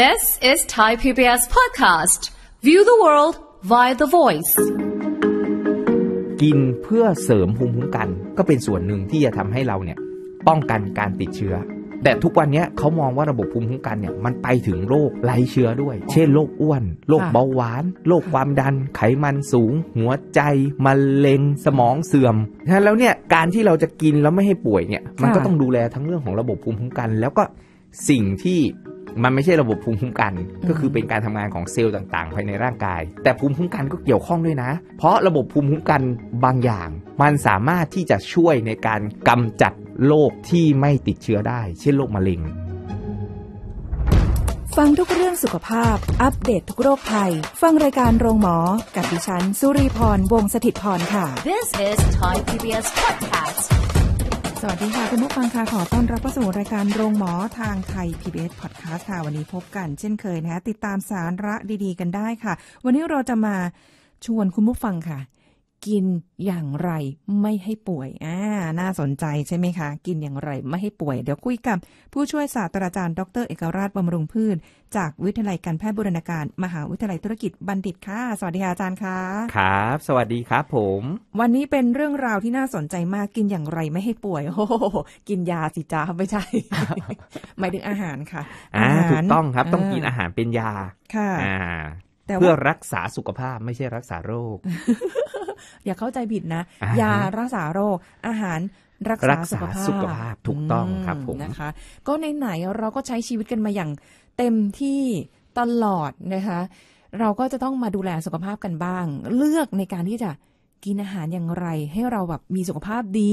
This is Thai PBS podcast. View the world via the voice. กินเพื่อเสริมภูมิคุ้มกันก็เป็นส่วนหนึ่งที่จะทำให้เราเนี่ยป้องกันการติดเชื้อ แต่ทุกวันนี้เขามองว่าระบบภูมิคุ้มกันเนี่ยมันไปถึงโรคไร้เชื้อด้วย เช่นโรคอ้วน โรคเบาหวาน โรคความดัน ไขมันสูง หัวใจ มะเร็ง สมองเสื่อม แล้วเนี่ย การที่เราจะกิน แล้วไม่ให้ป่วยเนี่ยมันก็ต้องดูแลทั้งเรื่องของระบบภูมิคุ้มกัน แล้วก็สิ่งที่มันไม่ใช่ระบบภูมิคุ้มกัน ก็คือเป็นการทำงานของเซลล์ต่างๆ ภายในร่างกาย แต่ภูมิคุ้มกันก็เกี่ยวข้องด้วยนะ เพราะระบบภูมิคุ้มกันบางอย่าง มันสามารถที่จะช่วยในการกำจัดโรคที่ไม่ติดเชื้อได้ เช่นโรคมะเร็งฟังทุกเรื่องสุขภาพ อัปเดตททุกโรคภัยฟังรายการโรงหมอกับดิฉัน สุรีพรวงศิตพรค่ะ This is Thai PBS Podcast สวัสดีค่ะคุณผู้ฟังค่ะขอต้อนรับเข้าสู่รายการโรงหมอทางไทย PBS Podcast ค่ะ วันนี้พบกันเช่นเคยนะคะติดตามสาระดีๆ กันได้ค่ะ วันนี้เราจะมาชวนคุณผู้ฟังค่ะกินอย่างไรไม่ให้ป่วยอ่าน่าสนใจใช่ไหมคะ กินอย่างไรไม่ให้ป่วย เดี๋ยวคุยกับ ผู้ช่วยศาสตราจารย์ดร เอกราชบำรุงพืช จากวิทยาลัยการแพทย์บูรณาการ มหาวิทยาลัยธุรกิจบัณฑิตค่ะ สวัสดีอาจารย์ค่ะ ครับ สวัสดีครับผม วันนี้เป็นเรื่องราวที่น่าสนใจมาก กินอย่างไรไม่ให้ป่วยโอ้โหกินยาสิจ้าไม่ใช่ หมายถึงอาหารค่ะอาหารถูกต้องครับ ต้องกินอาหารเป็นยา ค่ะอ่าเพื่อรักษาสุขภาพไม่ใช่รักษาโรค อย่าเข้าใจผิดนะ ยารักษาโรคอาหารรักษาสุขภาพขภาพถูกต้องครับผมนะคะ ก็ในไหนเราก็ใช้ชีวิตกันมาอย่างเต็มที่ตลอดนะคะ เราก็จะต้องมาดูแลสุขภาพกันบ้าง เลือกในการที่จะกินอาหารอย่างไร ให้เราแบบมีสุขภาพดี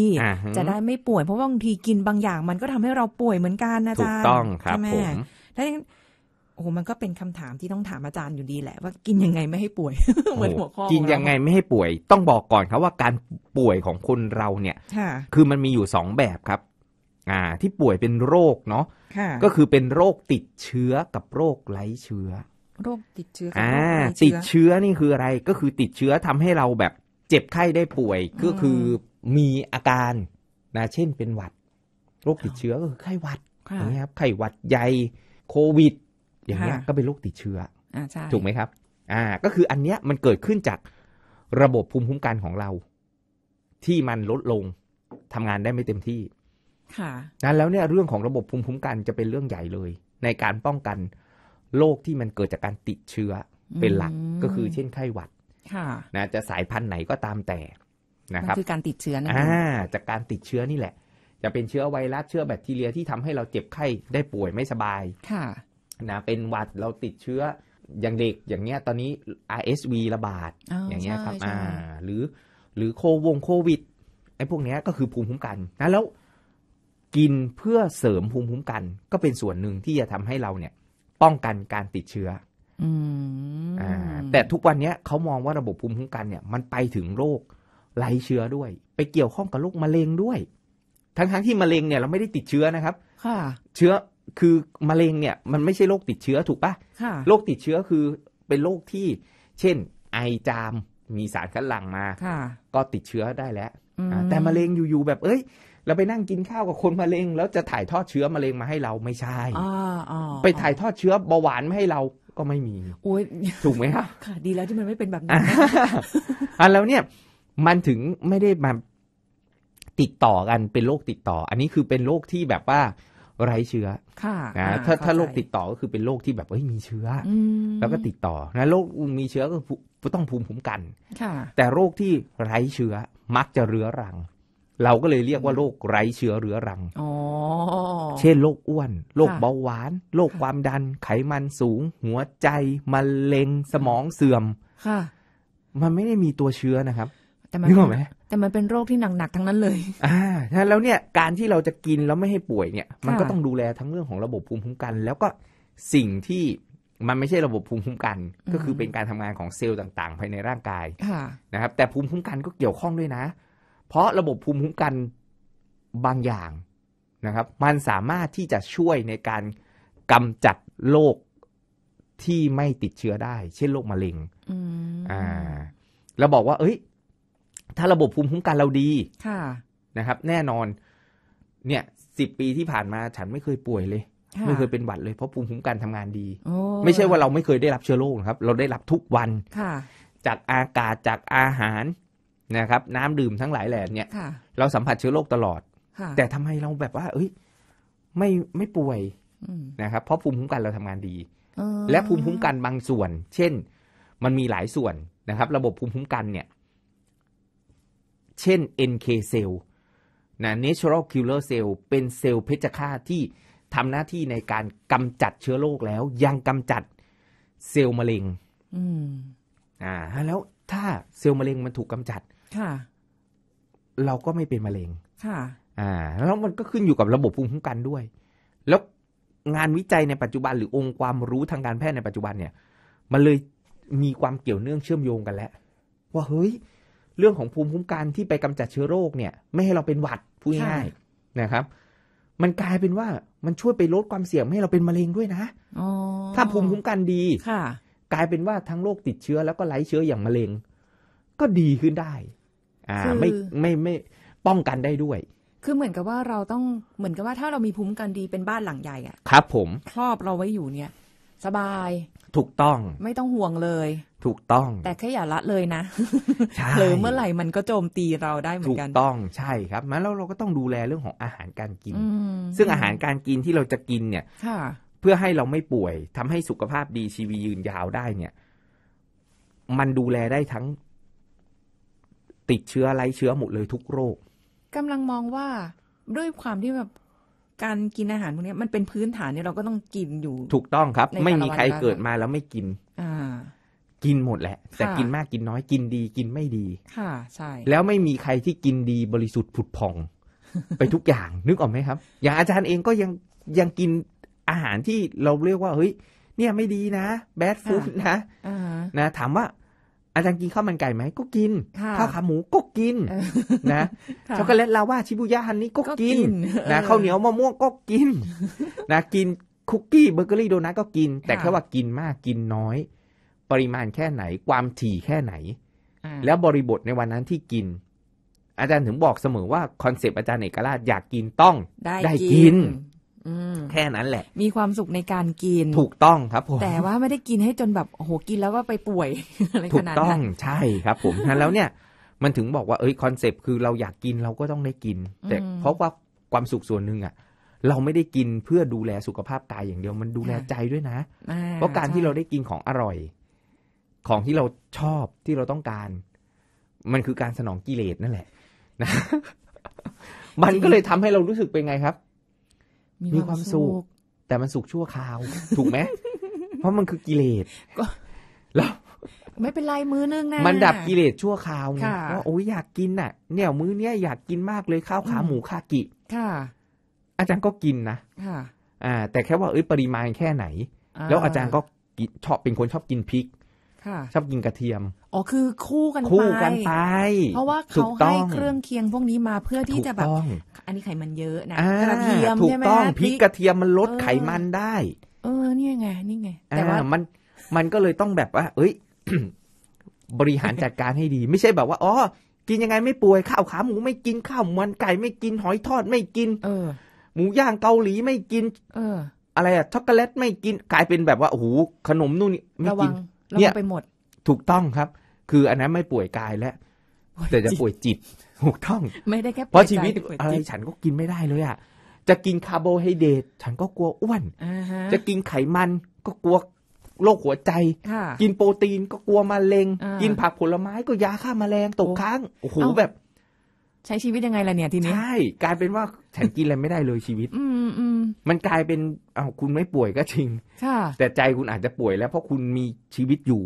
จะได้ไม่ป่วยเพราะบางทีกินบางอย่าง มันก็ทำให้เราป่วยเหมือนกันนะจ๊ะถูกต้องครับผมแล้วโอ้มันก็เป็นคำถามที่ต้องถามอาจารย์อยู่ดีแหละว่ากินยังไงไม่ให้ป่วยเหมือนหัวข้อกินยังไงไม่ให้ป่วย ต้องบอกก่อนครับว่าการป่วยของคนเราเนี่ยคือมันมีอยู่สองแบบครับ อ่าที่ป่วยเป็นโรคเนาะก็คือเป็นโรคติดเชื้อกับโรคไร้เชื้อ โรคติดเชื้อ อ่า ติดเชื้อนี่คืออะไรก็คือติดเชื้อทำให้เราแบบ เจ็บไข้ได้ป่วย ก็คือมีอาการนะเช่นเป็นหวัด โรคติดเชื้อก็คือไข้หวัดนะครับไข้หวัดใหญ่โควิดอย่างเงี้ยก็เป็นโรคติดเชื้ออถูกไหมครับ อ่า ก็คืออันเนี้ยมันเกิดขึ้นจากระบบภูมิคุ้มกันของเรา ที่มันลดลงทำงานได้ไม่เต็มที่ ค่ะนั้นแล้วเนี่ยเรื่องของระบบภูมิคุ้มกันจะเป็นเรื่องใหญ่เลย ในการป้องกันโรคที่มันเกิดจากการติดเชื้อเป็นหลักก็คือเช่น ไข้หวัด ค่ะ นะจะสายพันธุ์ไหนก็ตามแต่ นะครับคือการติดเชื้อนั่นเองจากการติดเชื้อนี่แหละ จะเป็นเชื้อไวรัสเชื้อแบคทีเรียที่ทำให้เราเจ็บไข้ได้ป่วยไม่สบาย ค่ะนะเป็นหวัดเราติดเชื้ออย่างเด็ก อย่างเงี้ยตอนนี้ RSV ระบาดออย่างเงี้ยครับอ่าหรือหรือโควงโควิดไอ้พวกเนี้ยก็คือภูมิคุ้มกันนะแล้วกินเพื่อเสริมภูมิคุ้มกัน ก็เป็นส่วนหนึ่งที่จะทำให้เราเนี่ยป้องกันการติดเชื้ออ่าแต่ทุกวันนี้เขามองว่าระบบภูมิคุ้มกันเนี่ยมันไปถึงโรคไร้เชื้อด้วย ไปเกี่ยวข้องกับโรคมะเร็งด้วย ทั้งๆทที่มะเร็งเนี่ยเราไม่ได้ติดเชื้อนะครับค่ะเชื้อคือมะเร็งเนี่ยมันไม่ใช่โรคติดเชื้อถูกปะ่ะโรคติดเชื้อคือเป็นโรคที่ เช่นไอจามมีสารคัดหลั่งมาก็ติดเชื้อได้แล้วแต่มะเร็งอยู่ๆแบบเอ้ย เราไปนั่งกินข้าวกับคนมะเร็ง แล้วจะถ่ายทอดเชื้อมะเร็งมาให้เราไม่ใช่ไปถ่ายทอดเชื้อเบาหวานมาให้เราก็ไม่มีโอ้ยถูกไหมครับค่ะ ดีแล้วที่มันไม่เป็นแบบนั้นอ่ะแล้วเนี่ยมันถึงไม่ได้มาติดต่อกันเป็นโรคติดต่อ อันนี้คือเป็นโรคที่แบบว่าไร้เชื้อค่ะถ้าถ้าโรคติดต่อก็คือเป็นโรคที่แบบเฮ้ยมีเชื้อแล้วก็ติดต่อนะโรคมีเชื้อก็ต้องภูมิคุ้มกันแต่โรคที่ไร้เชื้อมักจะเรื้อรัง เราก็เลยเรียกว่าโรคไร้เชื้อเรื้อรัง เช่นโรคอ้วน โรคเบาหวาน โรคความดัน ไขมันสูง หัวใจ มะเร็ง สมองเสื่อม ค่ะ มันไม่ได้มีตัวเชื้อนะครับต่มันมแต่มันเป็นโรคที่หนักๆทั้งนั้นเลยอ่าแล้วเนี่ยการที่เราจะกินแล้วไม่ให้ป่วยเนี่ย มันก็ต้องดูแลทั้งเรื่องของระบบภูมิคุ้มกัน แล้วก็สิ่งที่มันไม่ใช่ระบบภูมิคุ้มกัน ก็คือเป็นการทำงานของเซลล์ต่าง ๆภายในร่างกายนะครับแต่ภูมิคุ้มกันก็เกี่ยวข้องด้วยนะ เพราะระบบภูมิคุ้มกันบางอย่างนะครับ มันสามารถที่จะช่วยในการกำจัดโรคที่ไม่ติดเชื้อได้ เช่นโรคมะเร็งอ่าแล้วบอกว่าเอ้ยถ้าระบบภูมิคุ้มกันเราดีค่ะนะครับ แน่นอนเนี่ยสิบปีที่ผ่านมาฉันไม่เคยป่วยเลย ไม่เคยเป็นหวัดเลยเพราะภูมิคุ้มกันทำงานดี ไม่ใช่ว่าเราไม่เคยได้รับเชื้อโรคครับ เราได้รับทุกวันค่ะจากอากาศจากอาหารนะครับน้ำดื่มทั้งหลายแหล่เนี่ยเราสัมผัสเชื้อโรคตลอด แต่ทำไมเราแบบว่า เอ้ยไม่ไม่ป่วยนะครับเพราะภูมิคุ้มกันเราทำงานดีและภูมิคุ้มกันบางส่วน เช่น มันมีหลายส่วนนะครับ ระบบภูมิคุ้มกันเนี่ยเช่น NK เซล l ์นะ natural killer cell เป็นเซลล์เพชรฆาตที่ทำหน้าที่ในการกำจัดเชื้อโรคแล้ว ยังกำจัดเซลล์มะเร็งอ่าแล้วถ้าเซลล์มะเร็งมันถูกกำจัดค่ะเราก็ไม่เป็นมะเร็งค่ะอ่าแล้วมันก็ขึ้นอยู่กับระบบภูมิคุ้มกันด้วย แล้วงานวิจัยในปัจจุบันหรือองค์ความรู้ทางการแพทย์ในปัจจุบันเนี่ยมันเลยมีความเกี่ยวเนื่องเชื่อมโยงกันแล้วว่าเฮ้ยเรื่องของภูมิคุ้มกันที่ไปกำจัดเชื้อโรคเนี่ยไม่ให้เราเป็นหวัดพูดง่าย นะครับ มันกลายเป็นว่ามันช่วยไปลดความเสี่ยงไม่ให้เราเป็นมะเร็งด้วยนะถ้าภูมิคุ้มกันดีค่ะ กลายเป็นว่าทั้งโรคติดเชื้อแล้วก็ไร้เชื้ออย่างมะเร็ง ก็ดีขึ้นได้ อ่าไม่ไม่ไม่ป้องกันได้ด้วย คือเหมือนกับว่าเราต้องเหมือนกับว่าถ้าเรามีภูมิคุ้มกันดีเป็นบ้านหลังใหญ่อะครับ ผมครอบเราไว้อยู่เนี่ย สบายถูกต้องไม่ต้องห่วงเลย ถูกต้อง แต่แค่อย่าละเลยนะหรือเมื่อไหร่มันก็โจมตีเราได้เหมือนกันถูกต้อง ใช่ครับมาแล้วเราก็ต้องดูแลเรื่องของอาหารการกิน ซึ่งอาหารการกินที่เราจะกินเนี่ยเพื่อให้เราไม่ป่วย ทำให้สุขภาพดีชีวิตยืนยาวได้เนี่ย มันดูแลได้ทั้ง ติดเชื้อไรเชื้อหมดเลยทุกโรค กำลังมองว่าด้วยความที่แบบการกินอาหารพวกนี้มันเป็นพื้นฐานเนี่ยเราก็ต้องกินอยู่ ถูกต้องครับ ไม่มีใครเกิดมาแล้วไม่กินอ่ากินหมดแหละ แต่กินมากกินน้อยกินดี กินไม่ดี ค่ะใช่ แล้วไม่มีใครที่กินดีบริสุทธิ์ผุดผ่อง ไปทุกอย่างนึกออกไหมครับ อย่างอาจารย์เองก็ยัง ยังกินอาหารที่เราเรียกว่า เฮ้ย เนี่ยไม่ดีนะแบดฟู้ดนะนะถามว่าอาจารย์กินข้าวมันไก่ไหมก็กินข้าวขาหมูก็กินนะช็อกโกแลตลาว่าชิบูยะฮันนี่ก็กินนะข้าวเหนียวมะม่วงก็กิน นะ กินคุกกี้เบเกอรี่โดนัทก็กิน แต่แค่ว่ากินมากกินน้อย ปริมาณแค่ไหน ความถี่แค่ไหน แล้วบริบทในวันนั้นที่กิน อาจารย์ถึงบอกเสมอว่าคอนเซปต์อาจารย์เอกราชอยากกินต้อง ได้กินแค่นั้นแหละมีความสุขในการกินถูกต้องครับ ผมแต่ว่าไม่ได้กินให้จนแบบโอ้โหกินแล้วก็ไปป่วยอะไรขนาดนั้นถูกต้องใช่ครับผมนั้นแล้วเนี่ยมันถึงบอกว่าเอ้ยคอนเซปต์คือเราอยากกินเราก็ต้องได้กิน แต่เพราะว่าความสุขส่วนหนึ่งอะเราไม่ได้กินเพื่อดูแลสุขภาพกายอย่างเดียว มันดูแลใจด้วยนะ เพราะการที่เราได้กินของอร่อย ของที่เราชอบที่เราต้องการ มันคือการสนองกิเลสนั่นแหละ นะ มันก็เลยทำให้เรารู้สึกเป็นไงครับมีความสุขแต่มันสุขชั่วคราว ถูกไหมเพราะมันคือกิเลสก็ แล้ว ไม่เป็นไรมื้อนึงนะมันดับกิเลสชั่วคราวว่าโอ้ยอยากกินน่ะ เนี่ยมื้อเนี้ยอยากกินมากเลยข้าวขาหมูคากิค่ะ อาจารย์ก็กินนะค่ะ อ่า แต่แค่ว่าเอ้ยปริมาณแค่ไหน แล้วอาจารย์ก็ชอบเป็นคนชอบกินพริกชอบกินกระเทียมอ๋อคือคู่กันคู่กันไปเพราะว่าเขาให้เครื่องเคียงพวกนี้มาเพื่อที่จะแบบอันนี้ไขมันเยอะนะกระเทียมใช่ไหมพริกกระเทียมมันลดไขมันได้เออ นี่ไง นี่ไง แต่ว่ามันมันก็เลยต้องแบบว่า เอ้ยบริหารจัดการให้ดี ไม่ใช่แบบว่าอ๋อกินยังไงไม่ป่วยข้าวขาหมูไม่กินข้าวมันไก่ไม่กินหอยทอดไม่กิน เออ หมูย่างเกาหลีไม่กิน เออ อะไรอะช็อกโกแลตไม่กินกลายเป็นแบบว่าโอ้โหขนมนู่นนี่ไม่กินเนี่ยไปหมดถูกต้องครับ คืออันนั้นไม่ป่วยกายแล้วแต่จะป่วยจิตถูกต้องไม่ได้แค่เพราะชีวิตอะไรฉันก็กินไม่ได้เลยอ่ะ จะกินคาร์โบไฮเดรตฉันก็กลัวอ้วนจะกินไขมันก็กลัวโรคหัวใจ กินโปรตีนก็กลัวมะเร็ง กินผักผลไม้ก็ยาฆ่ามแมลงตกค้างโอ้โห แบบ ใช้ชีวิตยังไงล่ะเนี่ย ทีนี้ใช่กลายเป็นว่าฉันกินอะไรไม่ได้เลยชีวิต อืมันกลายเป็นเอาคุณไม่ป่วยก็จริงแต่ใจคุณอาจจะป่วยแล้วเพราะคุณมีชีวิตอยู่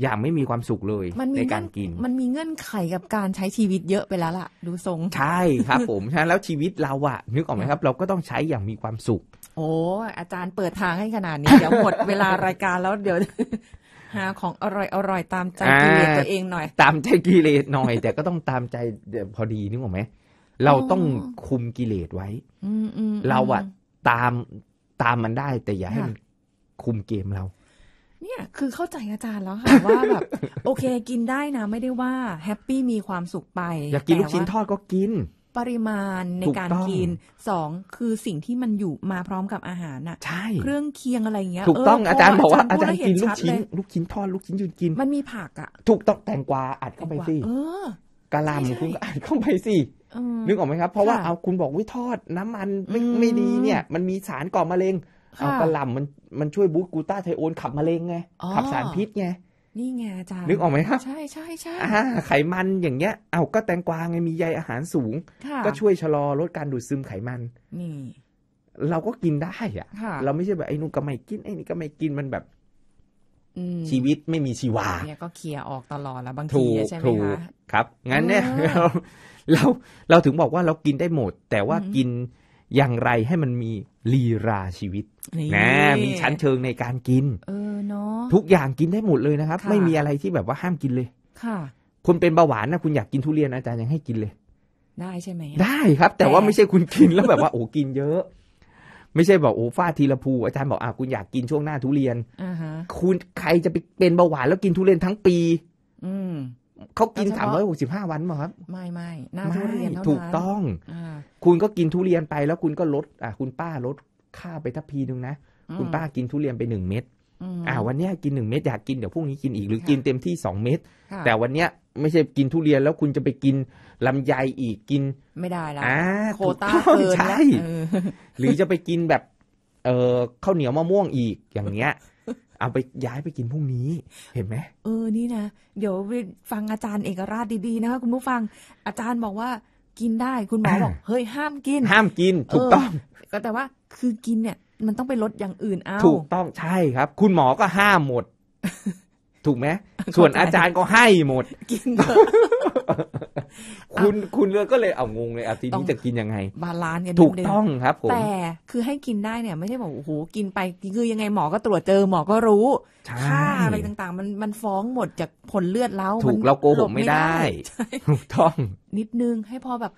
อย่างไม่มีความสุขเลย ในการกิน มันมีเงื่อนไขกับการใช้ชีวิตเยอะไปแล้วล่ะ ดูทรง ใช่ครับผมใช่แล้วชีวิตเราอะนึกออกไหมครับ เราก็ต้องใช้อย่างมีความสุข โอ้อาจารย์เปิดทางให้ขนาดนี้ เดี๋ยวหมดเวลารายการแล้วเดี๋ยวหาของอร่อยอร่อยตามใจกิเลสตัวเองหน่อย ตามใจกิเลสหน่อย แต่ก็ต้องตามใจพอดีนึกออกไหมเราต้องคุมกิเลสไว้เราอะตามตามมันได้ แต่อย่าให้มันคุมเกมเราเนี่ย คือเข้าใจอาจารย์แล้วค่ะ ว่าแบบ โอเคกินได้นะไม่ได้ว่าแฮปปี้มีความสุขไป อยากกินลูกชิ้นทอดก็กิน ปริมาณในการกินสองคือสิ่งที่มันอยู่มาพร้อมกับอาหารน่ะใช่เครื่องเคียงอะไรเงี้ยถูกต้องอาจารย์บอกว่าอาจารย์กินลูกชิ้นลูกชิ้นทอด ลูกชิ้นยืนกิน มันมีผักอ่ะถูกต้องแตงกวาอัดเข้าไปสิกะหล่ำคุณอัดเข้าไปสินึกออกไหมครับ เพราะว่าเอาคุณบอกวิทอดน้ำมันไม่ไม่ดีเนี่ยมันมีสารก่อมะเร็งเอากระหล่ำมันมันช่วยบูสต์กูต้าไทโอน ขับมะเร็งไงขับสารพิษไงนี่ไงอาจารย์นึกออกไหมครับใช่ใช่ใช่ไขมันอย่างเงี้ย เอาก็แตงกวาไงมีใยอาหารสูง ก็ช่วยชะลอลดการดูดซึมไขมันนี่เราก็กินได้อะเราไม่ใช่แบบไอ้นุ่นก็ไม่กินไอ้นี่ก็ไม่กินมันแบบชีวิตไม่มีชีวา เนี่ยก็เคลียร์ออกตลอดแล้วบางทีใช่ไหมคะครับงั้นเนี่ยเราเราถึงบอกว่าเรากินได้หมด แต่ว่ากินอย่างไรให้มันมีลีราชีวิตนะมีชั้นเชิงในการกิน เออเนาะทุกอย่างกินได้หมดเลยนะครับ ไม่มีอะไรที่แบบว่าห้ามกินเลย ค่ะคนเป็นเบาหวานนะคุณอยากกินทุเรียนอาจารย์ยังให้กินเลย ได้ใช่ไหม ได้ครับ แต่ว่าไม่ใช่คุณกินแล้วแบบว่าโอ้กินเยอะ ไม่ใช่บอกโอ้ฟาทีละภูอาจารย์บอกอ่ะคุณอยากกินช่วงหน้าทุเรียนอคุณใครจะไปเป็นเบาหวานแล้วกินทุเรียนทั้งปี อืเขากินสามร้อยหกสิบห้าวันมั้งครับไม่ไม่น่าทุเรียนถูกต้องอคุณก็กินทุเรียนไปแล้วคุณก็ลดอ่าคุณป้าลดค่าไปทัพพีนึงนะ คุณป้ากินทุเรียนไปหนึ่งเม็ดอ่าวันนี้กินหนึ่งเม็ดอยากกินเดี๋ยวพรุ่งนี้กินอีกหรือกินเต็มที่สองเม็ดแต่วันเนี้ยไม่ใช่กินทุเรียนแล้วคุณจะไปกินลำไยอีกกินไม่ได้แล้วอ่าโคต้าเกินใช่หรือจะไปกินแบบเออข้าวเหนียวมะม่วงอีกอย่างเงี้ยเอาไปย้ายไปกินพรุ่งนี้เห็นไหมเออนี่นะ เดี๋ยวไปฟังอาจารย์เอกราชดีๆนะคะคุณผู้ฟังอาจารย์บอกว่ากินได้คุณหมอบอกเฮ้ยห้ามกิน ห้ามกิน ถูกต้อง ก็แต่ว่าคือกินเนี่ยมันต้องไปลดอย่างอื่นเอาถูกต้องใช่ครับ คุณหมอก็ห้ามหมดถูกไหมส่วนอาจารย์ก็ให้หมด กิน คุณคุณเลือก็เลยเอางงเลย อาทิตย์นี้จะกินยังไง บาลานซ์กันถูกต้องครับผม แต่คือให้กินได้เนี่ยไม่ใช่บอกโอ้โหกินไปคือยังไงหมอก็ตรวจเจอหมอก็รู้ค่าอะไรต่างๆ มันมันฟ้องหมดจากผลเลือดแล้วถูกเราโกหกไม่ได้ ถูกต้อง นิดนึงให้พอแบบ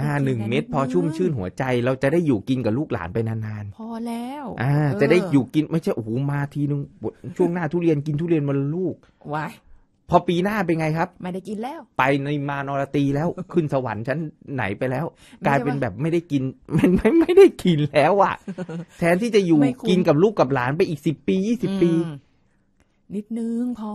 อ่าหนึ่งเม็ดพอชุ่มชื่นหัวใจเราจะได้อยู่กินกับลูกหลานไปนานๆพอแล้ว อ่า จะได้อยู่กินไม่ใช่โอ้โหมาทีนึงช่วงหน้าทุเรียนกินทุเรียนมาลูกวายพอปีหน้าเป็นไงครับไม่ได้กินแล้ว ไปในมานอรตีแล้วขึ้นสวรรค์ชั้นไหนไปแล้ว กลายเป็นแบบไม่ได้กินมันไม่ไม่ได้กินแล้วอ่ะ แทนที่จะอยู่กินกับลูกกับหลานไปอีกสิบปียี่สิบปี นิดนึงพอ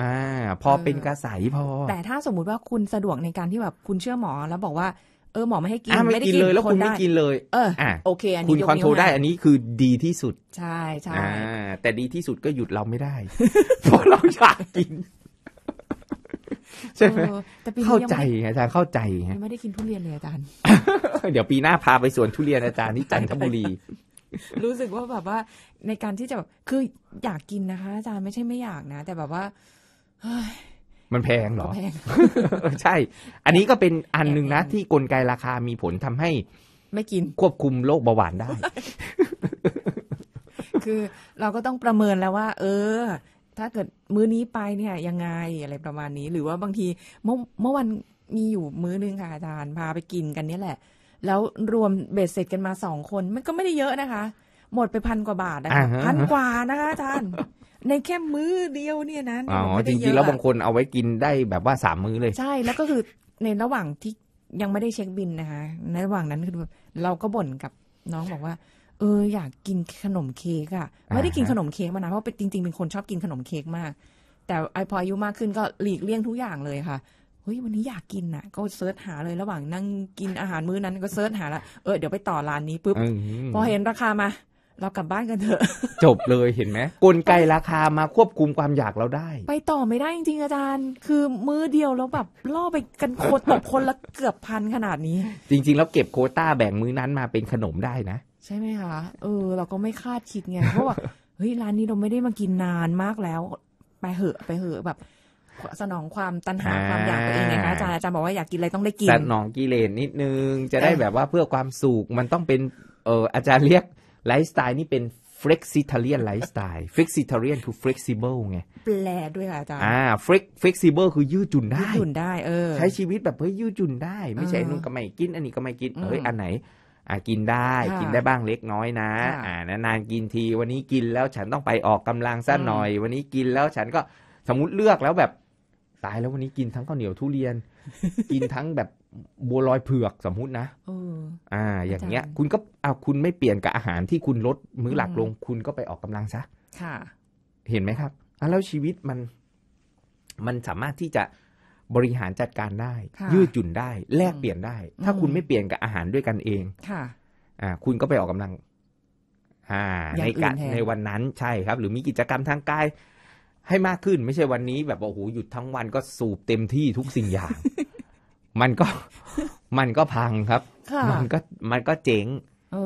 อ่า พอเป็นกระสายพอ แต่ถ้าสมมุติว่าคุณสะดวกในการที่แบบคุณเชื่อหมอแล้วบอกว่าเออหมอไม่ให้กินไม่ได้กินเลยแล้วคุณไม่กินเลยเออโอเคอันนี้คุณคอนโทรได้อันนี้คือดีที่สุดใช่ใช่แต่ดีที่สุดก็หยุดเราไม่ได้ เพราะเราอยากกินใช่ไหมเข้าใจอาจารย์เข้าใจฮะไม่ได้กินทุเรียนเลยอาจารย์เดี๋ยวปีหน้าพาไปสวนทุเรียนอาจารย์ที่จันทบุรี รู้สึกว่าแบบว่าในการที่จะแบบคืออยากกินนะคะอาจารย์ไม่ใช่ไม่อยากนะแต่แบบว่าเฮ้ยมันแพงเหรอใช่ อันนี้ก็เป็นอันหนึ่งนะที่กลไกราคามีผลทำให้ ไม่กิน ควบคุมโรคเบาหวานได้ คือเราก็ต้องประเมินแล้วว่า เออ ถ้าเกิดมื้อนี้ไปเนี่ยยังไงอะไรประมาณนี้ หรือว่าบางที เมื่อเมื่อวันมีอยู่มื้อนึง ค่ะอาจารย์พาไปกินกันนี่แหละ แล้วรวมเบ็ดเสร็จกันมาสองคนมันก็ไม่ได้เยอะนะคะ หมดไปพันกว่าบาทนะคะพันกว่านะคะอาจารย์ในแค่มื้อเดียวเนี่ยนะอ๋อจริงๆแล้วบางคนเอาไว้กินได้แบบว่าสามมื้อเลย ใช่แล้วก็คือในระหว่างที่ยังไม่ได้เช็คบินนะคะในระหว่างนั้นคือเราก็บ่นกับน้องบอกว่า เอออยากกินขนมเค้กอะไม่ได้กินขนมเค้กมานานเพราะเป็นจริงๆเป็นคนชอบกินขนมเค้กมาก แต่ไอพออายุมากขึ้นก็หลีกเลี่ยงทุกอย่างเลยค่ะเฮ้ยวันนี้อยากกินอ่ะ ก็เซิร์ชหาเลยระหว่างนั่งกินอาหารมื้อนั้นก็เซิร์ชหาละเออเดี๋ยวไปต่อร้านนี้ปุ๊บ พอเห็นราคามาเรากลับบ้านกันเถอะ จบเลยเห็นไหมกลไกราคามาควบคุมความอยากเราได้ ไปต่อไม่ได้จริงๆอาจารย์คือมือเดียวแล้วแบบล่อไปกันโคตรตบคนละเกือบพันขนาดนี้ จริงๆ แล้วเก็บโคต้าแบ่งมื้อนั้นมาเป็นขนมได้นะ ใช่ไหมคะเออเราก็ไม่คาดคิดไงเพราะว่าเฮ้ยร้านนี้เราไม่ได้มากินนานมากแล้วไปเหอะไปเหอะแบบสนองความตันหาความอยากตัวเองไงคะอาจารย์อาจารย์บอกว่าอยากกินอะไรต้องได้กินสนองกิเลนนิดนึงจะได้แบบว่าเพื่อความสุขมันต้องเป็นเอออาจารย์เรียกไลฟ์สไตล์นี่เป็น flexitarian lifestyle flexitarian คือ flexible ไงแปลด้วยค่ะอาจารย์อ่า flex flexible คือยืดหยุ่นได้ยืดหยุ่นได้เออ ใช้ชีวิตแบบเฮ้ยยืดหยุ่นได้ไม่ใช่นุ่งก็ไม่กินอันนี้ก็ไม่กินเอ้ยอันไหนอ่ากินได้กินได้บ้างเล็กน้อยนะอ่านานกินที วันนี้กินแล้วฉันต้องไปออกกำลังสั้นหน่อย วันนี้กินแล้วฉันก็สมมุติเลือกแล้วแบบตายแล้ววันนี้กินทั้งข้าวเหนียวทุเรียน กินทั้งแบบบัวลอยเผือกสมมุตินะอ่า อย่างเงี้ย คุณก็เอาคุณไม่เปลี่ยนกับอาหารที่คุณลดมื้อหลักลง คุณก็ไปออกกำลังซะค่ะ เห็นไหมครับแล้วชีวิตมัน มันสามารถที่จะบริหารจัดการได้ ยืดหยุ่นได้ แลกเปลี่ยนได้ ถ้าคุณไม่เปลี่ยนกับอาหารด้วยกันเอง ค่ะ อ่า คุณก็ไปออกกำลัง อ่า ในการในวันนั้น ใช่ครับ หรือมีกิจกรรมทางกายให้มากขึ้น ไม่ใช่วันนี้ แบบ โอ้โห หยุดทั้งวันก็สูบเต็มที่ทุกสิ่งอย่างมันก็มันก็พังครับ มันก็มันก็เจ๋งเอ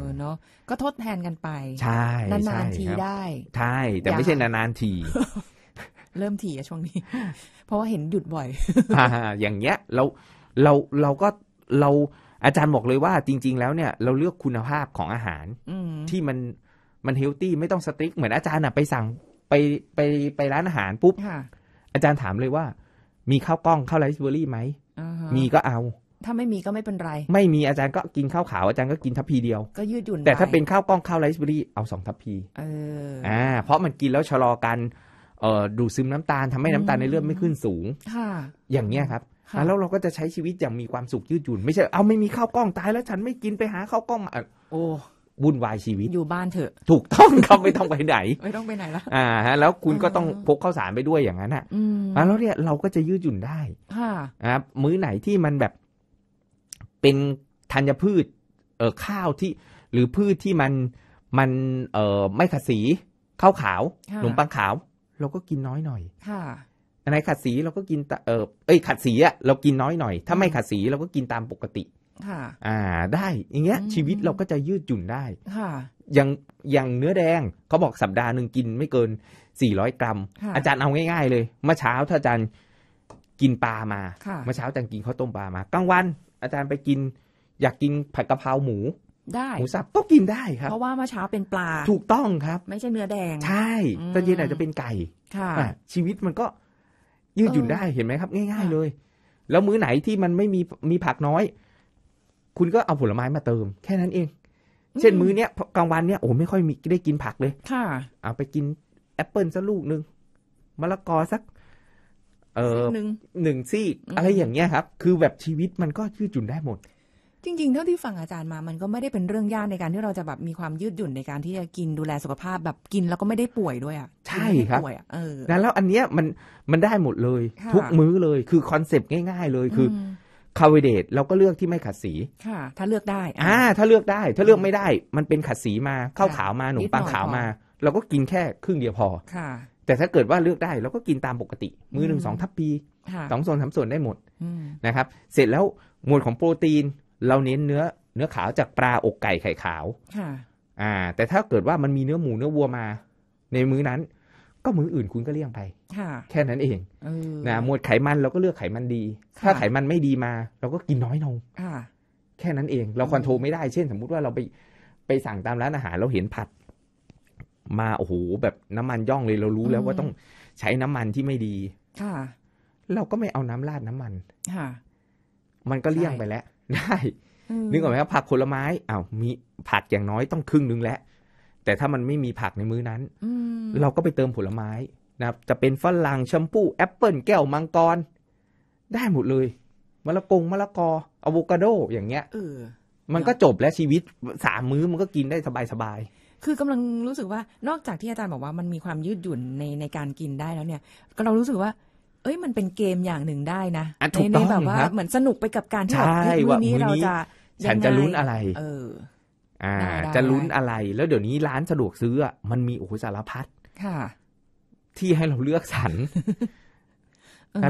อเนาะก็ทดแทนกันไปใช่นานๆทีได้ใช่แต่ไม่ใช่นานๆที เริ่มถี่ช่วงนี้เพราะว่าเห็นหยุดบ่อยอย่างเงี้ยเราเราเราก็เราอาจารย์บอกเลยว่า จริง ๆ แล้วเนี่ย เราเลือกคุณภาพของอาหารที่มัน มันเฮลตี้ไม่ต้องสติ๊ก เหมือนอาจารย์อะไปสั่งไปไปไปร้านอาหารปุ๊บอาจารย์ถามเลยว่ามีข้าวกล้องข้าวไรซ์เบอร์รี่ไหมมีก็เอา ถ้าไม่มีก็ไม่เป็นไร ไม่มีอาจารย์ก็กินข้าวขาวอาจารย์ก็กินทัพพีเดียว ก็ยืดหยุ่น แต่ถ้าเป็นข้าวกล้องข้าวไรซ์เบอรี่เอาสองทัพพีเอ่าเพราะมันกินแล้วชะลอกันเอ่อดูซึมน้ำตาลทำให้น้ำตาลในเลือดไม่ขึ้นสูงค่ะอย่างเนี้ยครับ แล้วเราก็จะใช้ชีวิตอย่างมีความสุขยืดหยุ่นไม่ใช่เอาไม่มีข้าวกล้องตายแล้วฉันไม่กินไปหาข้าวกล้องมาโอ้วุ่นวายชีวิต อยู่บ้านเถอะ ถูกต้องครับไม่ต้องไปไหนไม่ต้องไปไหนละอ่าฮะแล้ว คุณก็ต้องพกข้าวสารไปด้วยอย่างนั้นอ่ะแล้วเนี่ยเราก็จะยืดหยุ่นได้ ค่ะครับมื้อไหนที่มันแบบ เป็นธัญพืชเอ่อข้าวที่ หรือพืชที่มันมัน เอ่อไม่ขัดสีข้าวขาวหนุ่มปังขาว เราก็กินน้อยหน่อย ค่ะอันไหนขัดสีเราก็กินเออเอ้ยขัดสีอะเรากินน้อยหน่อยถ้าไม่ขัดสีเราก็กินตามปกติค่ะ อ่า ได้อย่างเงี้ยชีวิตเราก็จะยืดหยุ่นได้ ค่ะอย่างอย่างเนื้อแดงเขาบอกสัปดาห์หนึ่งกินไม่เกิน 400 กรัม อาจารย์เอาง่าย ๆ เลยเมื่อเช้าถ้าอาจารย์กินปลามาเมื่อเช้าอาจารย์กินข้าวต้มปลามา กลางวัน อาจารย์ไปกิน อยากกินผัดกะเพราหมู ได้ หมูสับก็กินได้ครับ เพราะว่าเมื่อเช้าเป็นปลา ถูกต้องครับ ไม่ใช่เนื้อแดง ใช่ ตอนเย็นอาจจะเป็นไก่ ค่ะ ชีวิตมันก็ยืดหยุ่นได้ เห็นไหมครับ ง่าย ๆเลย แล้วมื้อไหนที่มันไม่มีมีผักน้อยคุณก็เอาผลไม้มาเติมแค่นั้นเอง เช่นมื้อเนี้ยกลางวันเนี้ย โอ้ไม่ค่อยมีได้กินผักเลย ค่ะเอาไปกินแอปเปิลสักลูกหนึ่งมะละกอสัก เออหนึ่งหนึ่งซี่อะไรอย่างเงี้ยครับ คือแบบชีวิตมันก็ยืดหยุ่นได้หมด จริงๆ เท่าที่ฟังอาจารย์มามันก็ไม่ได้เป็นเรื่องยากในการที่เราจะแบบมีความยืดหยุ่นในการที่จะกินดูแลสุขภาพแบบกินแล้วก็ไม่ได้ป่วยด้วยอ่ะใช่ครับป่วยอ่ะเออแล้วอันเนี้ยมันมันได้หมดเลยทุกมื้อเลยคือคอนเซปต์ง่ายๆ เลยคือคาร์โบไฮเดรตเราก็เลือกที่ไม่ขัดสีค่ะ ถ้าเลือกได้ อ่า ถ้าเลือกได้ ถ้าเลือกไม่ได้ มันเป็นขัดสีมา ข้าวขาวมา หนุ่มปังขาวมา เราก็กินแค่ครึ่งเดียวพอค่ะ แต่ถ้าเกิดว่าเลือกได้ เราก็กินตามปกติ มือหนึ่งสองทัพปี สองส่วนสามส่วนได้หมดนะครับ เสร็จแล้วหมวดของโปรตีนเราเน้นเนื้อเนื้อขาวจากปลาอกไก่ไข่ขาวอ่า แต่ถ้าเกิดว่ามันมีเนื้อหมูเนื้อวัวมา ในมื้อนั้นก็มืออื่นคุณก็เลี่ยงไปแค่นั้นเองนะมวดไขมันเราก็เลือกไขมันดี ถ้าไขมันไม่ดีมา เราก็กินน้อยลงแค่นั้นเอง เราคอนโทรลไม่ได้เช่นสมมุติว่าเราไปไปสั่งตามร้านอาหาร เราเห็นผัดมาโอ้โหแบบน้ำมันย่องเลยเรารู้แล้วว่าต้องใช้น้ำมันที่ไม่ดี ค่ะ เราก็ไม่เอาน้ำราดน้ำมัน ค่ะ มันก็เลี่ยงไปแล้ว ได้ นึกออกไหมครับผักผลไม้อา้าวมีผักอย่างน้อยต้องครึ่งนึงแล้วแต่ถ้ามันไม่มีผักในมื้อนั้นเราก็ไปเติมผลไม้นะครับ จะเป็นฝรั่งชมพู่แอปเปิลแก้วมังกรได้หมดเลยมะละกงมะละกออะโวคาโดอย่างเงี้ยมันก็จบและชีวิตสามมื้อมันก็กินได้สบายสบายคือกำลังรู้สึกว่านอกจากที่อาจารย์บอกว่า มันมีความยืดหยุ่นในในการกินได้แล้วเนี่ย ก็เรารู้สึกว่า เอ้ยมันเป็นเกมอย่างหนึ่งได้นะในแบบว่าเหมือนสนุกไปกับการที่แบบวันนี้เราจะฉันจะลุ้นอะไร เอออ่า จะลุ้นอะไร แล้วเดี๋ยวนี้ร้านสะดวกซื้อ มันมีโอ้โหสารพัดค่ะ ที่ให้เราเลือกสรร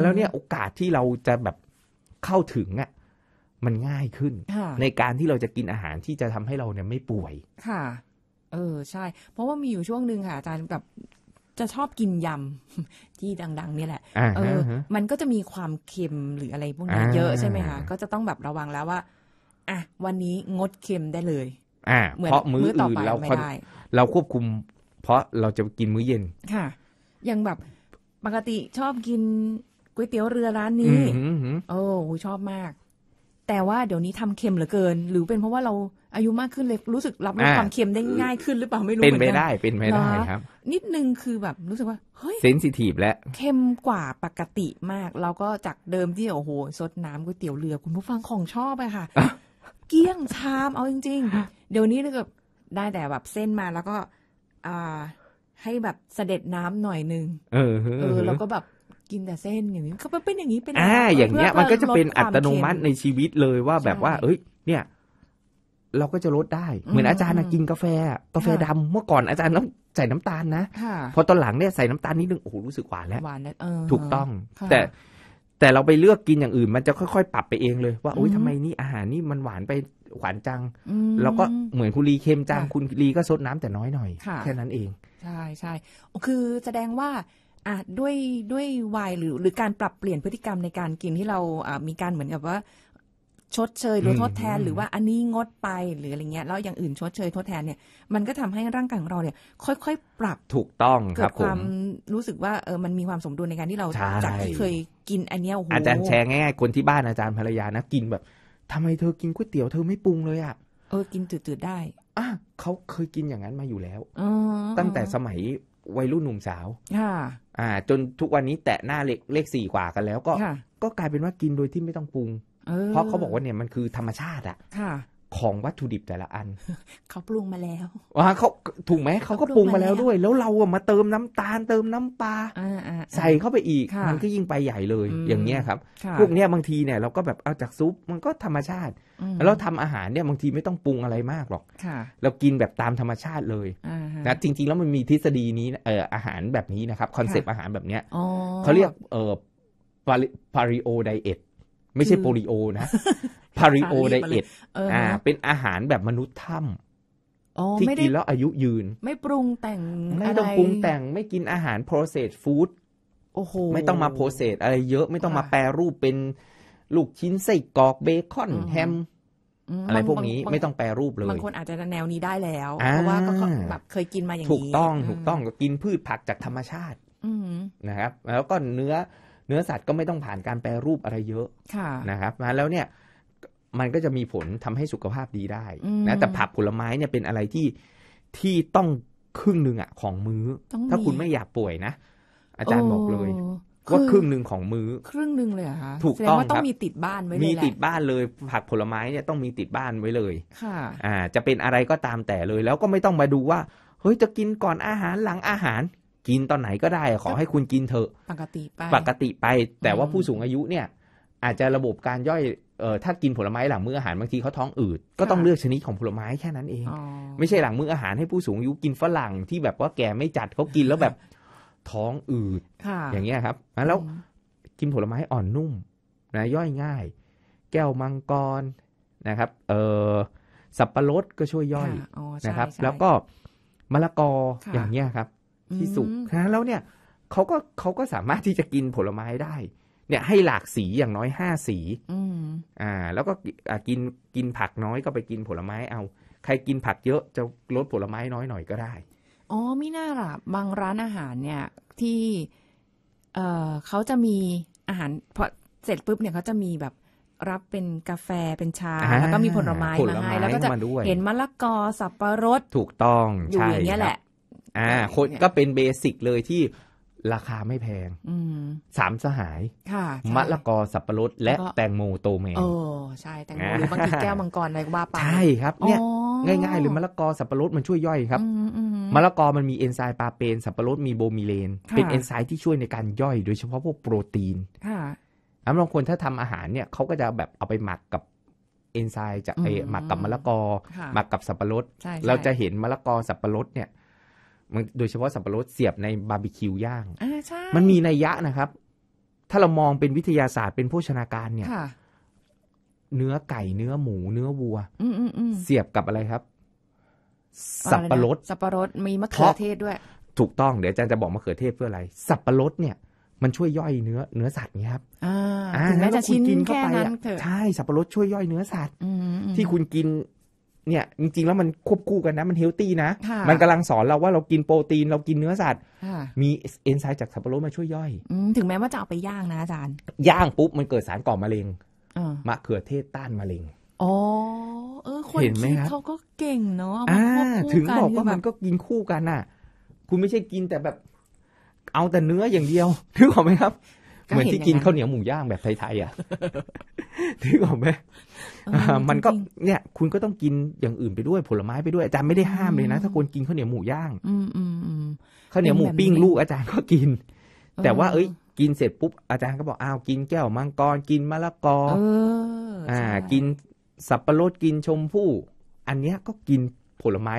แล้วเนี่ย โอกาสที่เราจะแบบเข้าถึงอ่ะ มันง่ายขึ้น ในการที่เราจะกินอาหารที่จะทำให้เราเนี่ยไม่ป่วย ค่ะ เออใช่ เพราะว่ามีอยู่ช่วงหนึ่งค่ะอาจารย์แบบจะชอบกินยำที่ดังๆนี่แหละเออ มันก็จะมีความเค็มหรืออะไรพวกนี้เยอะใช่ไหมคะ ก็จะต้องแบบระวังแล้วว่า อ่ะวันนี้งดเค็มได้เลยอ่าเพราะมื้ออื่นเราเราควบคุม เพราะเราจะกินมื้อเย็นค่ะ ยังแบบปกติชอบกินก๋วยเตี๋ยวเรือร้านนี้โอ้ชอบมาก แต่ว่าเดี๋ยวนี้ทำเค็มเหลือเกิน หรือเป็นเพราะว่าเราอายุมากขึ้นเลยรู้สึกรับความเค็มได้ง่ายขึ้น หรือเปล่าไม่รู้เป็นไปได้เป็นไปได้ครับ นิดนึงคือแบบรู้สึกว่าเฮ้ยเซนซิทีฟแล้วเค็มกว่าปกติมาก เราก็จากเดิมที่โอ้โหซดน้ำก๋วยเตี๋ยวเรือคุณผู้ฟังของชอบไปค่ะเกี้ยงชามเอาจริงเดี๋ยวนี้ก็ได้แต่แบบเส้นมาแล้วก็อ่าให้แบบเสด็จน้ำหน่อยนึง เออ เออเราก็แบบกินแต่เส้นอย่างนี้เขาเป็นอย่างนี้เป็น อ่า อย่างเงี้ย มันก็จะเป็นอัตโนมัติในชีวิตเลยว่าแบบว่า เอ้ย เนี่ย เราก็จะลดได้เหมือนอาจารย์กินกาแฟ กาแฟดำเมื่อก่อนอาจารย์ต้องใส่น้ำตาลนะพอตอนหลังเนี่ยใส่น้ำตาลนิดนึงโอ้โหรู้สึกหวานแล้วหวานถูกต้อง แต่แต่เราไปเลือกกินอย่างอื่น มันจะค่อยๆ ปรับไปเองเลย ว่าโอ๊ยทำไมนี่อาหารนี่มันหวานไปหวานจังเราก็เหมือนคุณลีเค็มจัง คุณลีก็ซดน้ำแต่น้อยหน่อย แค่นั้นเอง ใช่ใช่คือแสดงว่าอ่ะด้วยด้วยวัยหรือ หรือการปรับเปลี่ยนพฤติกรรมในการกินที่เราอ่ามีการเหมือนกับว่าชดเชยหรือทดแทนหรือว่าอันนี้งดไปหรืออะไรเงี้ยแล้วอย่างอื่นชดเชยทดแทนเนี่ยมันก็ทำให้ร่างกายของเราเนี่ย ค่อยๆ ปรับถูกต้องครับเกิดความรู้สึกว่าเออมันมีความสมดุลในการที่เราจากที่เคยกินอันเนี้ยโอ้โหอาจารย์แชร์ง่ายๆคนที่บ้านอาจารย์ภรรยานะกินแบบ ทำไมเธอกินก๋วยเตี๋ยวเธอไม่ปรุงเลยอ่ะเออกินจืดๆได้อ่ะเขาเคยกินอย่างนั้นมาอยู่แล้วอตั้งแต่สมัยวัยรุ่นหนุ่มสาวค่ะอ่า จนทุกวันนี้แตะหน้าเลขสี่กว่ากันแล้ว ก็ก็กลายเป็นว่ากินโดยที่ไม่ต้องปรุงเพราะเขาบอกว่าเนี่ยมันคือธรรมชาติอะของวัตถุดิบแต่ละอันเขาปรุงมาแล้วว่าเขาถูกไหมเขาก็ปรุงมาแล้วด้วย แล้วเราอะมาเติมน้ำตาลเติมน้ำปลาใส่เข้าไปอีก มันก็ยิ่งไปใหญ่เลยอย่างเงี้ยครับ พวกเนี้ยบางทีเนี่ยเราก็แบบเอาจากซุปมันก็ธรรมชาติแล้วทำอาหารเนี่ยบางทีไม่ต้องปรุงอะไรมากหรอกเรากินแบบตามธรรมชาติเลยนะจริงๆแล้วมันมีทฤษฎีนี้เอออาหารแบบนี้นะครับคอนเซปต์อาหารแบบเนี้ยเขาเรียกเออปาริโอไดเอทไม่ใช่โปลิโอนะพาริโอไดเอทอ่าเป็นอาหารแบบมนุษย์ถ้ำที่กินแล้วอายุยืน ไม่ปรุงแต่งไม่ต้องปรุงแต่งไม่กินอาหารโปรเซสฟู้ดโอ้โหไม่ต้องมาโพสเซสอะไรเยอะไม่ต้องมาแปรรูปเป็นลูกชิ้นไส้กรอกเบคอนแฮมอะไรพวกนี้ไม่ต้องแปรรูปเลยบางคนอาจจะแนวนี้ได้แล้วเพราะว่าก็แบบเคยกินมาอย่างนี้ถูกต้องถูกต้องก็กินพืชผักจากธรรมชาตินะครับ แล้วก็เนื้อเนื้อสัตว์ก็ไม่ต้องผ่านการแปรรูปอะไรเยอะะนะครับมาแล้วเนี่ย มันก็จะมีผลทำให้สุขภาพดีได้ นะแต่ผักผลไม้เนี่ยเป็นอะไรที่ที่ต้องครึ่งหนึ่งอะของมือ้อ ถ้าคุณไม่อยากป่วยนะอาจารย์บอกเลยว่าครึ่งหนึ่งของมือ้อครึ่งหนึ่งเลยเหคะถูกต้องครับต้องมีติดบ้านไว้เลยมีติดบ้านเลย ผักผลไม้เนี่ยต้องมีติดบ้านไว้เลย ค่ะอ่าจะเป็นอะไรก็ตามแต่เลยแล้วก็ไม่ต้องมาดูว่าเฮ้ยจะกินก่อนอาหารหลังอาหารกินตอนไหนก็ได้ขอให้คุณกินเถอะปกติไปปกติไป แต่ว่าผู้สูงอายุเนี่ยอาจจะระบบการย่อยเออถ้ากินผลไม้หลังมื้ออาหารบางทีเขาท้องอืดก็ต้องเลือกชนิดของผลไม้แค่นั้นเอง ไม่ใช่หลังมื้ออาหารให้ผู้สูงอายุกินฝรั่งที่แบบว่าแก่ไม่จัดเขากินแล้วแบบท้องอืดอย่างเงี้ยครับแล้วกินผลไม้อ่อนนุ่มนะย่อยง่าย แก้วมังกรนะครับเออสับปะรดก็ช่วยย่อยนะครับ แล้วก็มะละกออย่างเงี้ยครับที่สุกนะแล้วเนี่ยเขาก็เขาก็สามารถที่จะกินผลไม้ได้ เนี่ยให้หลากสีอย่างน้อยห้าสีอ่า แล้วก็กินกินผักน้อยก็ไปกินผลไม้เอา ใครกินผักเยอะจะลดผลไม้น้อยหน่อยก็ได้ อ๋อไม่น่าล่ะบางร้านอาหารเนี่ยที่เอ่อเขาจะมีอาหารพอเสร็จปุ๊บเนี่ยเขาจะมีแบบรับเป็นกาแฟเป็นชา แล้วก็มีผลไม้มาให้แล้วก็จะเห็นมะละกอสับปะรดถูกต้องอยู่อย่างเงี้ยแหละอ่าคนก็เป็นเบสิกเลยที่ราคาไม่แพงสามสหาย มะละกอสับปะรดและแตงโมโตเมนโอ้ใช่แตงโม หรือบางทีแก้วมังกรอะไรก็ว่าไปใช่ครับ เนี่ย ง่ายๆหรือมะละกอสับปะรดมันช่วยย่อยครับมะละกอมันมีเอนไซม์ปาเปนสับปะรดมีโบมิเลน เป็นเอนไซม์ที่ช่วยในการย่อย โดยเฉพาะพวกโปรตีนล้วบางคนถ้าทำอาหารเนี่ยเขาก็จะแบบเอาไปหมักกับเอนไซม์จากไอหมักกับมะละกอ หมักกับสับปะรด เราจะเห็นมะละกอสับปะรดเนี่ยโดยเฉพาะสับปะรดเสียบในบาร์บีคิวย่างมันมีนัยยะนะครับ ถ้าเรามองเป็นวิทยาศาสตร์เป็นโภชนาการเนี่ย เนื้อไก่เนื้อหมู เนื้อวัวเสียบกับอะไรครับ สับปะรด สับปะรดมีมะเขือเทศด้วย ถูกต้องเดี๋ยวอาจารย์จะบอกมะเขือเทศเพื่ออะไร สับปะรดเนี่ยมันช่วยย่อยเนื้อ เนื้อสัตว์นี่ครับถึงแม้จะชิ้นแค่นั้นไปใช่สับปะรดช่วยย่อยเนื้อสัตว์ที่คุณกินเนี่ยจริงๆ แล้วมันควบคู่กันนะมันเฮลตี้นะ มันกำลังสอนเราว่าเรากินโปรตีน เรากินเนื้อสัตว์มีเอนไซม์จากสับปะรดมาช่วยย่อยถึงแม้ว่าจะเอาไปย่างนะอาจารย์ ย่างปุ๊บ มันเกิดสารก่อมะเร็งมะเขือเทศต้านมะเร็งอ๋อเออคนคิดเขาก็เก่งเนาะถึงบอกว่ามันก็กินคู่กันน่ะ คุณไม่ใช่กินแต่แบบเอาแต่เนื้ออย่างเดียวถูอกไหมครับเหมือนที่กินข้าวเหนียวหมูย่างแบบไทยๆอ่ะนึกออกไหมมันก็เนี่ย คุณก็ต้องกินอย่างอื่นไปด้วยผลไม้ไปด้วยอาจารย์ไม่ได้ห้ามเลยนะ ถ้าคนกินข้าวเหนียวหมูย่างข้าวเหนียวหมูปิ้งลูกอาจารย์ก็กิน แต่ว่าเอ้ย กินเสร็จปุ๊บอาจารย์ก็บอกอ้าวกินแก้วมังกรกินมะละกออ่ากินสับปะรดกินชมพู่อันเนี้ยก็กินผลไม้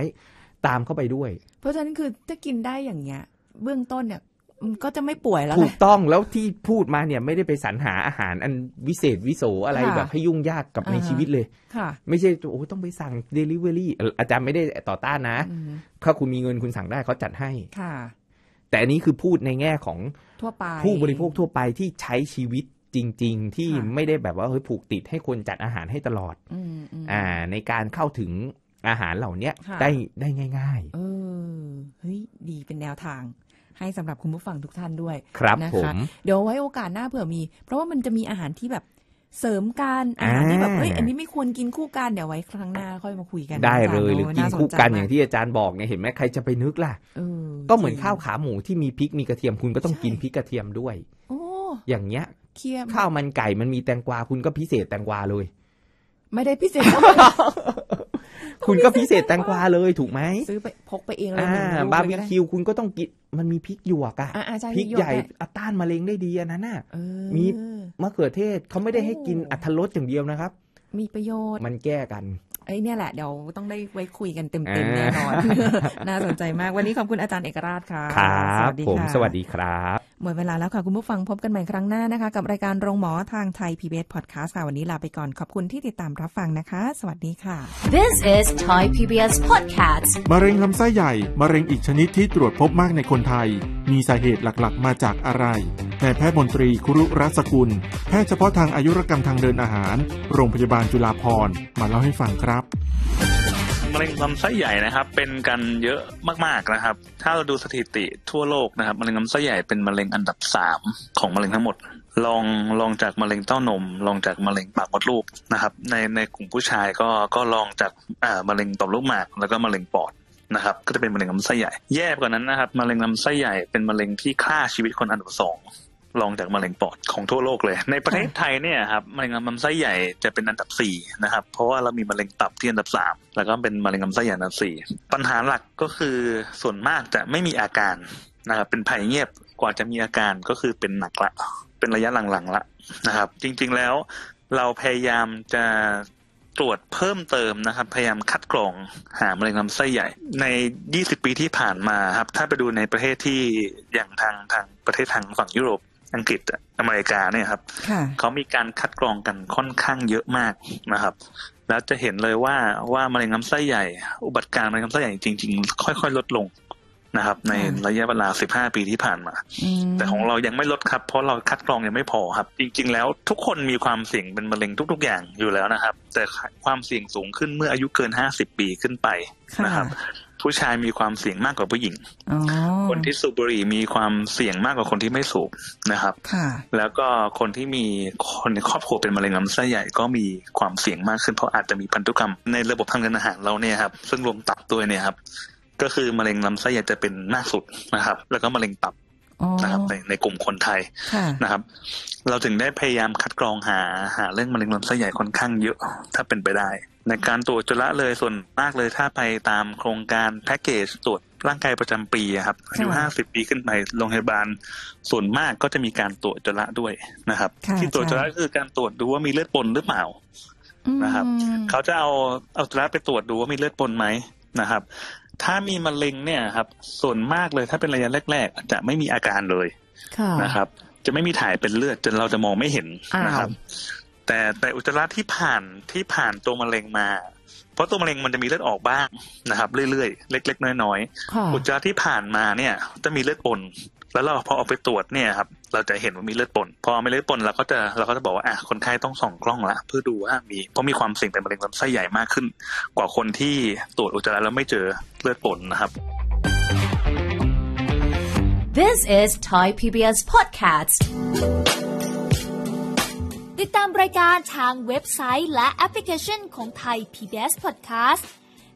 ตามเข้าไปด้วย เพราะฉะนั้นคือถ้ากินได้อย่างเงี้ย เบื้องต้นเนี่ยก็จะไม่ป่วยแล้วถูกต้องแล้วที่พูดมาเนี่ยไม่ได้ไปสรรหาอาหารอันวิเศษวิโสอะไร แบบให้ยุ่งยากกับในชีวิตเลยค่ะไม่ใช่โอ้ต้องไปสั่งเดลิเวอรี่อาจารย์ไม่ได้ต่อต้านนะถ้าคุณมีเงินคุณสั่งได้เขาจัดให้ค่ะ แต่อันนี้คือพูดในแง่ของทั่วไปผู้บริโภคทั่วไปที่ใช้ชีวิตจริงๆ ที่ไม่ได้แบบว่าเฮ้ยผูกติดให้คนจัดอาหารให้ตลอดอ่า ในการเข้าถึงอาหารเหล่านี้ได้ได้ง่ายๆเออเฮ้ยดีเป็นแนวทางให้สำหรับคุณผู้ฟังทุกท่านด้วยครับนะคะ เดี๋ยวไว้โอกาสหน้าเผื่อมี เพราะว่ามันจะมีอาหารที่แบบเสริมการอาหารที่แบบเฮ้ยอันนี้ไม่ควรกินคู่กันเดี๋ยวไว้ครั้งหน้าค่อยมาคุยกันได้เลยหรือกินคู่กันอย่างที่อาจารย์บอกเนี่ยเห็นไหมใครจะไปนึกล่ะก็เหมือนข้าวขาหมูที่มีพริกมีกระเทียมคุณก็ต้องกินพริกกระเทียมด้วยอย่างเงี้ยข้าวมันไก่มันมีแตงกวาคุณก็พิเศษแตงกวาเลย ไม่ได้พิเศษคุณก็พิเศษแตงกวาเลยถูกไหมซื้อไปพกไปเองเลยอ่าบาร์บีคิวคุณก็ต้องกินมันมีพริกหยวกอะพริกใหญ่ต้านมะเร็งได้ดีอันนั้นน่ะมีมะเขือเทศ เขาไม่ได้ให้กินอัตรสอย่างเดียวนะครับ มีประโยชน์ มันแก้กันไอ้เนี่ยแหละ เดี๋ยวต้องได้ไว้คุยกันเต็มๆแน่นอนน่าสนใจมาก วันนี้ขอบคุณอาจารย์เอกราชค่ะครับผมสวัสดีครับหมดเวลาแล้วค่ะ คุณผู้ฟังพบกันใหม่ครั้งหน้านะคะ กับรายการโรงหมอทางไทยพีบีเอสพอดแคส่ะวันนี้ลาไปก่อน ขอบคุณที่ติดตามรับฟังนะคะ สวัสดีค่ะ This is Thai PBS Podcast มะเร็งลำไส้ใหญ่ มะเร็งอีกชนิดที่ตรวจพบมากในคนไทย มีสาเหตุหลัก ๆ มาจากอะไรนยแพทย์มนตรี คุรุรัศกุล แพทย์เฉพาะทางอายุรกรรมทางเดินอาหาร โรงพยาบาลจุฬาภรณ์มาเล่าให้ฟังครับะเร็งลำไส้ใหญ่นะครับเป็นกันเยอะมากๆนะครับ ถ้าเราดูสถิติทั่วโลกนะครับมะเร็งลำไส้ใหญ่เป็นมะเร็งอันดับสามของมะเร็งทั้งหมดลองลองจากมะเร็งเต้านมลองจากมะเร็งปากมดลูกนะครับในในกลุ่มผู้ชายก็ก็ลองจากอ่ามะเร็งต่อมลูกหมากแล้วก็มะเร็งปอดนะครับก็จะเป็นมะเร็งลำไส้ใหญ่แย่กว่านั้นนะครับมะเร็งลำไส้ใหญ่เป็นมะเร็งที่ฆ่าชีวิตคนอันดับสองรองจากมะเร็งปอดของทั่วโลกเลย ในประเทศไทยเนี่ยครับมะเร็งลำไส้ใหญ่จะเป็นอันดับสี่นะครับ เพราะว่าเรามีมะเร็งตับที่อันดับสามแล้วก็เป็นมะเร็งลำไส้ใหญ่อันดับสี่ปัญหาหลักก็คือส่วนมากจะไม่มีอาการนะครับเป็นภัยเงียบกว่าจะมีอาการก็คือเป็นหนักละ เป็นระยะหลังๆละนะครับ จริงๆแล้วเราพยายามจะตรวจเพิ่มเติมนะครับ พยายามคัดกรอง หามะเร็งลำไส้ใหญ่ ใน 20 ปีที่ผ่านมาครับถ้าไปดูในประเทศที่อย่างทางทางประเทศทางฝั่งยุโรปอังกฤษอเมริกาเนี่ยครับเขามีการคัดกรองกันค่อนข้างเยอะมากนะครับ แล้วจะเห็นเลยว่า ว่ามะเร็งลำไส้ใหญ่ อุบัติการมะเร็งลำไส้ใหญ่จริงๆ ค่อยๆ ลดลงนะครับในระยะเวลา 15 ปีที่ผ่านมา แต่ของเรายังไม่ลดครับ เพราะเราคัดกรองยังไม่พอครับ จริงๆ แล้วทุกคนมีความเสี่ยงเป็นมะเร็งทุกๆอย่างอยู่แล้วนะครับ แต่ความเสี่ยงสูงขึ้นเมื่ออายุเกิน 50 ปีขึ้นไปนะครับ ผู้ชายมีความเสี่ยงมากกว่าผู้หญิงคนที่สูบบุหรี่มีความเสี่ยงมากกว่าคนที่ไม่สูบนะครับแล้วก็คนที่มีคนในครอบครัวเป็นมะเร็งลำไส้ใหญ่ก็มีความเสี่ยงมากขึ้นเพราะอาจจะมีพันธุกรรมในระบบทางเดินอาหารเราเนี่ยครับซึ่งรวมตับด้วยเนี่ยครับก็คือมะเร็งลำไส้ใหญ่จะเป็นน้าสุดนะครับ แล้วก็มะเร็งตับนะครับในในกลุ่มคนไทยนะครับ เราถึงได้พยายามคัดกรองหาหา เรื่องมะเร็งลำไส้ใหญ่ค่อนข้างเยอะถ้าเป็นไปได้ ในการตรวจจุละเลยส่วนมากเลยถ้าไปตามโครงการแพ็กเกจตรวจร่างกายประจำปีครับอายุห้าสิบปีขึ้นไปโรงพยาบาลส่วนมากก็จะมีการตรวจจุละด้วยนะครับ ที่ตรวจจุละคือการตรวจดูว่ามีเลือดปนหรือเปล่านะครับ เขาจะเอาเอาจุละไปตรวจดูว่ามีเลือดปนไหมนะครับถ้ามีมะเร็งเนี่ยครับ ส่วนมากเลยถ้าเป็นระยะแรก ๆ จะไม่มีอาการเลยนะครับ จะไม่มีถ่ายเป็นเลือด จนเราจะมองไม่เห็นนะครับแต่แต่อุจจาระที่ผ่านที่ผ่านตัวมะเร็งมา เพราะตัวมะเร็งมันจะมีเลือดออกบ้าง นะครับ เรื่อยๆเล็กๆน้อย ๆ อุจจาระที่ผ่านมาเนี่ย จะมีเลือดปนแล้วเราพอเอาไปตรวจเนี่ยครับเราจะเห็นว่ามีเลือดปนพอไม่เลือดปนเราก็จะเราก็จะบอกว่าอ่ะคนไข้ต้องส่องกล้องละ เพื่อดูว่ามีเพราะมีความเสี่ยงเป็นมะเร็งลำไส้ใหญ่มากขึ้น กว่าคนที่ตรวจอุจจาระแล้วไม่เจอเลือดปนนะครับ This is Thai PBS podcast ติดตามรายการทางเว็บไซต์และแอปพลิเคชันของ Thai PBS Podcast